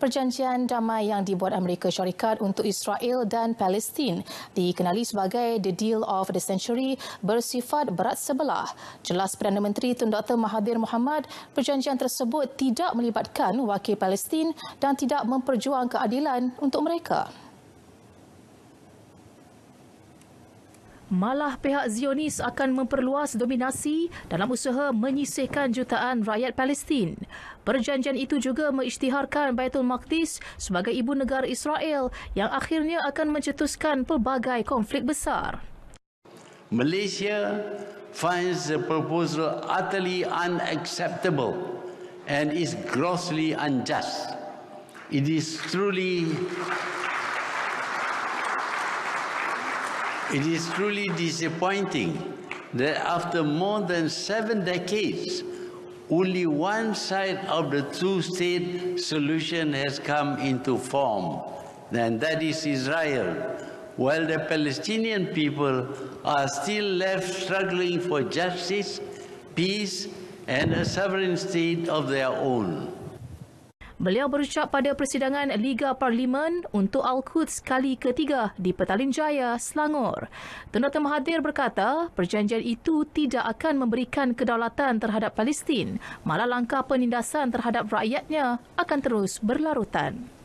Perjanjian damai yang dibuat Amerika Syarikat untuk Israel dan Palestin dikenali sebagai The Deal of the Century bersifat berat sebelah. Jelas Perdana Menteri Tun Dr Mahathir Mohamad, perjanjian tersebut tidak melibatkan wakil Palestin dan tidak memperjuang keadilan untuk mereka. Malah pihak Zionis akan memperluas dominasi dalam usaha menyisihkan jutaan rakyat Palestin. Perjanjian itu juga mengisytiharkan Baitul Maqdis sebagai ibu negara Israel yang akhirnya akan mencetuskan pelbagai konflik besar. Malaysia finds the proposal utterly unacceptable and is grossly unjust. It is truly It is truly disappointing that after more than seven decades, only one side of the two-state solution has come into form, and that is Israel, while the Palestinian people are still left struggling for justice, peace, and a sovereign state of their own. Beliau berucap pada persidangan Liga Parlimen untuk Al-Quds kali ketiga di Petaling Jaya, Selangor. Tun Dr. Mahathir berkata, perjanjian itu tidak akan memberikan kedaulatan terhadap Palestin, malah langkah penindasan terhadap rakyatnya akan terus berlarutan.